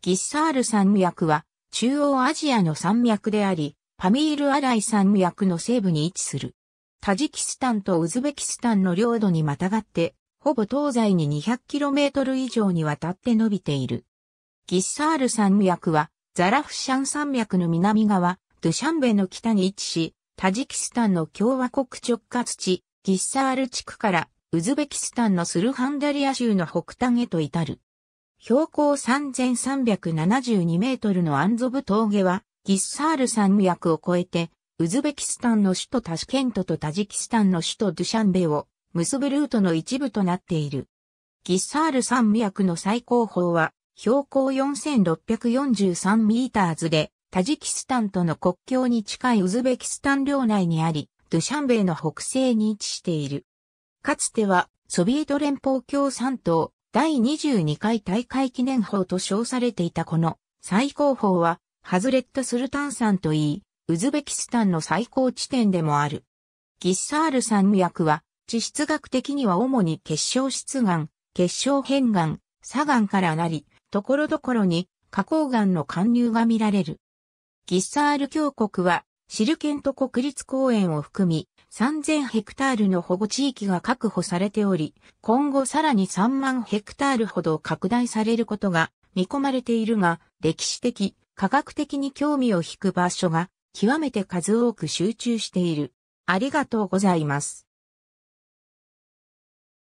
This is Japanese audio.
ギッサール山脈は中央アジアの山脈であり、パミールアライ山脈の西部に位置する。タジキスタンとウズベキスタンの領土にまたがって、ほぼ東西に 200km 以上にわたって伸びている。ギッサール山脈は、ザラフシャン山脈の南側、ドゥシャンベの北に位置し、タジキスタンの共和国直轄地、ギッサール地区から、ウズベキスタンのスルハンダリア州の北端へと至る。標高3372メートルのアンゾブ峠は、ギッサール山脈を越えて、ウズベキスタンの首都タシケントとタジキスタンの首都ドゥシャンベを結ぶルートの一部となっている。ギッサール山脈の最高峰は、標高4643ミーターズで、タジキスタンとの国境に近いウズベキスタン領内にあり、ドゥシャンベの北西に位置している。かつては、ソビエト連邦共産党、第22回大会記念砲と称されていたこの最高峰は、ハズレット・スルタン山といい、ウズベキスタンの最高地点でもある。ギッサール山脈は、地質学的には主に結晶出岩、結晶片岩、砂岩からなり、ところどころに花崗岩の貫入が見られる。ギッサール峡谷は、シルケント国立公園を含み、3000ヘクタールの保護地域が確保されており、今後さらに3万ヘクタールほど拡大されることが見込まれているが、歴史的、科学的に興味を引く場所が極めて数多く集中している。ありがとうございます。